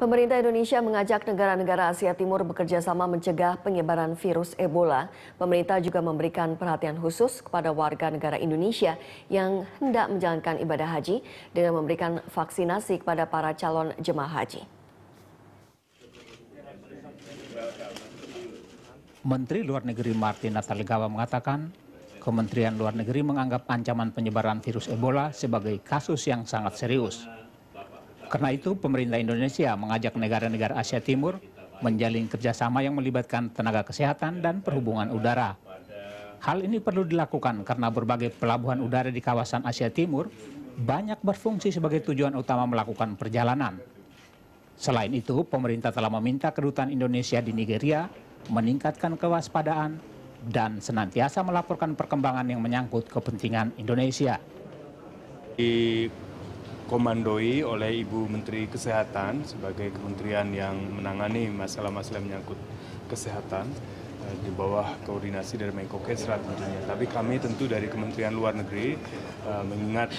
Pemerintah Indonesia mengajak negara-negara Asia Timur bekerja sama mencegah penyebaran virus Ebola. Pemerintah juga memberikan perhatian khusus kepada warga negara Indonesia yang hendak menjalankan ibadah haji dengan memberikan vaksinasi kepada para calon jemaah haji. Menteri Luar Negeri Martin Natalegawa mengatakan, Kementerian Luar Negeri menganggap ancaman penyebaran virus Ebola sebagai kasus yang sangat serius. Karena itu pemerintah Indonesia mengajak negara-negara Asia Timur menjalin kerjasama yang melibatkan tenaga kesehatan dan perhubungan udara. Hal ini perlu dilakukan karena berbagai pelabuhan udara di kawasan Asia Timur banyak berfungsi sebagai tujuan utama melakukan perjalanan. Selain itu, pemerintah telah meminta kedutaan Indonesia di Nigeria meningkatkan kewaspadaan dan senantiasa melaporkan perkembangan yang menyangkut kepentingan Indonesia. Di dikomandoi oleh Ibu Menteri Kesehatan sebagai kementerian yang menangani masalah-masalah menyangkut kesehatan eh, di bawah koordinasi dari Menko Kesra tentunya. Tapi kami tentu dari Kementerian Luar Negeri eh, mengingat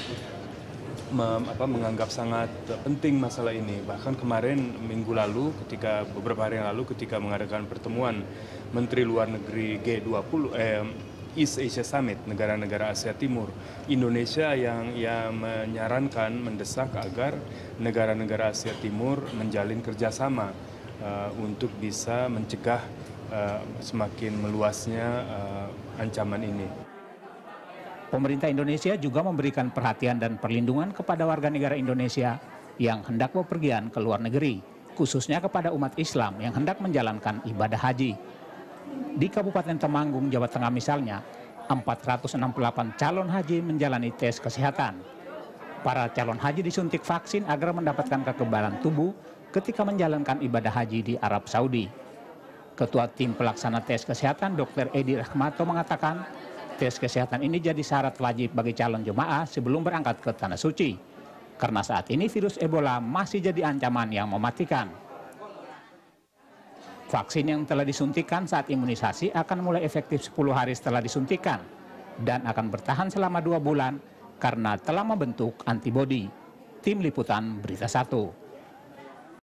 mem, apa, menganggap sangat penting masalah ini. Bahkan kemarin minggu lalu ketika beberapa hari yang lalu ketika mengadakan pertemuan Menteri Luar Negeri G20 eh, East Asia Summit negara-negara Asia Timur. Indonesia yang yang menyarankan mendesak agar negara-negara Asia Timur menjalin kerjasama uh, untuk bisa mencegah uh, semakin meluasnya uh, ancaman ini. Pemerintah Indonesia juga memberikan perhatian dan perlindungan kepada warga negara Indonesia yang hendak bepergian ke luar negeri, khususnya kepada umat Islam yang hendak menjalankan ibadah haji. Di Kabupaten Temanggung, Jawa Tengah misalnya, 468 calon haji menjalani tes kesehatan. Para calon haji disuntik vaksin agar mendapatkan kekebalan tubuh ketika menjalankan ibadah haji di Arab Saudi. Ketua Tim Pelaksana Tes Kesehatan Dr. Edi Rahmato mengatakan, tes kesehatan ini jadi syarat wajib bagi calon jemaah sebelum berangkat ke Tanah Suci. Karena saat ini virus Ebola masih jadi ancaman yang mematikan. Vaksin yang telah disuntikan saat imunisasi akan mulai efektif 10 hari setelah disuntikan dan akan bertahan selama 2 bulan karena telah membentuk antibodi. Tim Liputan Berita Satu.